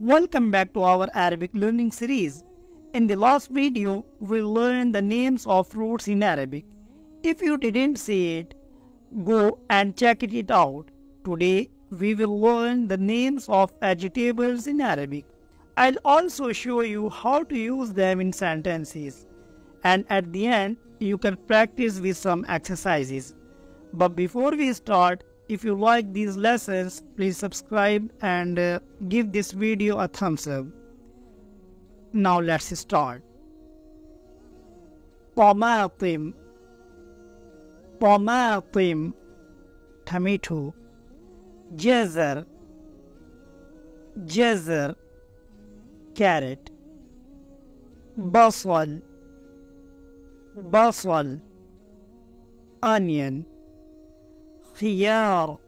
Welcome back to our Arabic learning series. In the last video, we learned the names of roots in Arabic. If you didn't see it, go and check it out. Today, we will learn the names of vegetables in Arabic. I'll also show you how to use them in sentences. And at the end, you can practice with some exercises. But before we start, if you like these lessons, please subscribe and uh, give this video a thumbs up. Now let's start. طماطم طماطم tomato جزر جزر carrot بصل بصل onion خيار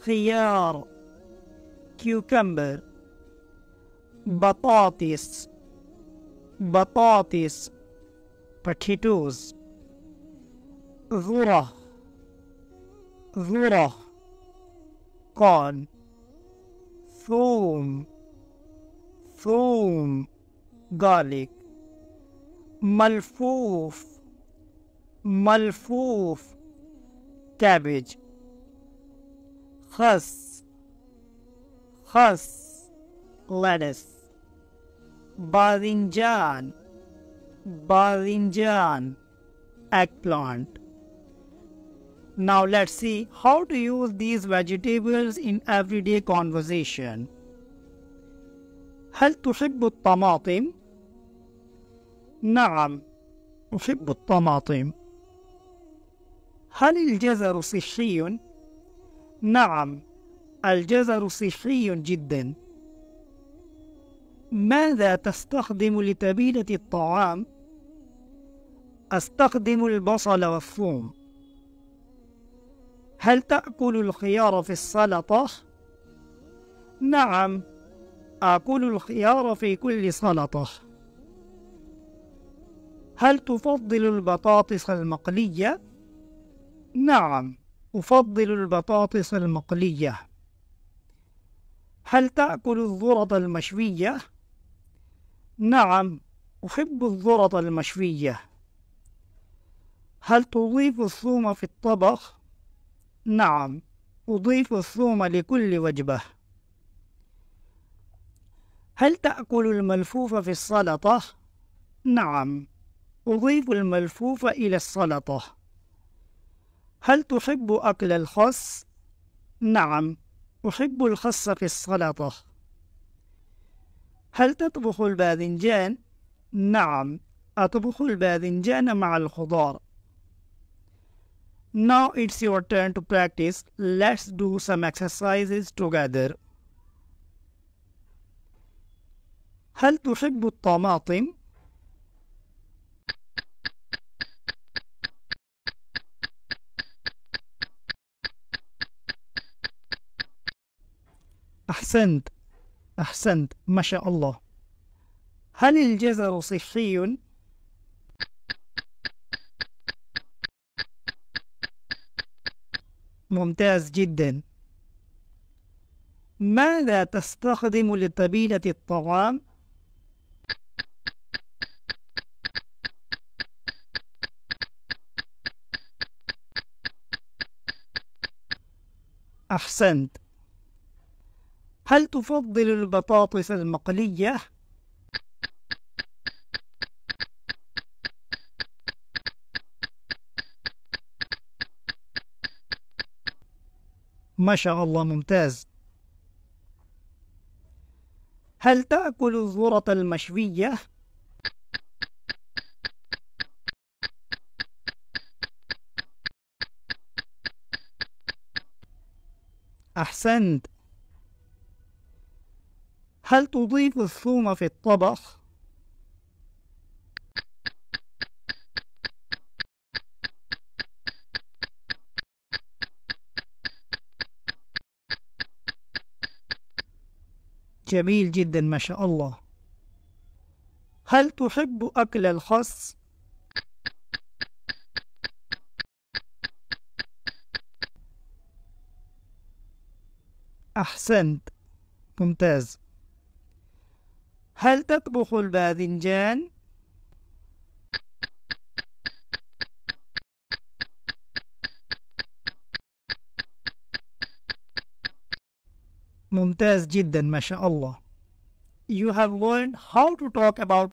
خيار كيوكمبر بطاطس بطاطس potatoes ذرة ذرة كون ثوم ثوم garlic ملفوف ملفوف cabbage hus, hus, lettuce باذنجان باذنجان eggplant now let's see how to use these vegetables in everyday conversation هل تحب الطماطم نعم أحب الطماطم هل الجزر صحي؟ نعم الجزر صحي جدا ماذا تستخدم لتبيلة الطعام؟ أستخدم البصل والثوم هل تأكل الخيار في السلطة؟ نعم آكل الخيار في كل سلطة هل تفضل البطاطس المقلية؟ نعم أفضل البطاطس المقلية هل تأكل الذرة المشوية؟ نعم أحب الذرة المشوية هل تضيف الثوم في الطبخ؟ نعم أضيف الثوم لكل وجبة هل تأكل الملفوف في السلطة؟ نعم أضيف الملفوف إلى السلطة هل تحب أكل الخس؟ نعم أحب الخس في السلطة هل تطبخ الباذنجان؟ نعم أطبخ الباذنجان مع الخضار Now it's your turn to practice. Let's do some exercises together. هل تحب الطماطم؟ أحسنت أحسنت ما شاء الله هل الجزر صحي؟ ممتاز جدا ماذا تستخدم لطبيلة الطعام؟ أحسنت هل تفضل البطاطس المقلية؟ ما شاء الله ممتاز هل تأكل الذرة المشوية؟ أحسنت هل تضيف الثوم في الطبخ؟ جميل جدا ما شاء الله هل تحب أكل الخس؟ أحسنت ممتاز هل تطبخ الباذنجان؟ ممتاز جدا ما شاء الله. You have learned how to talk about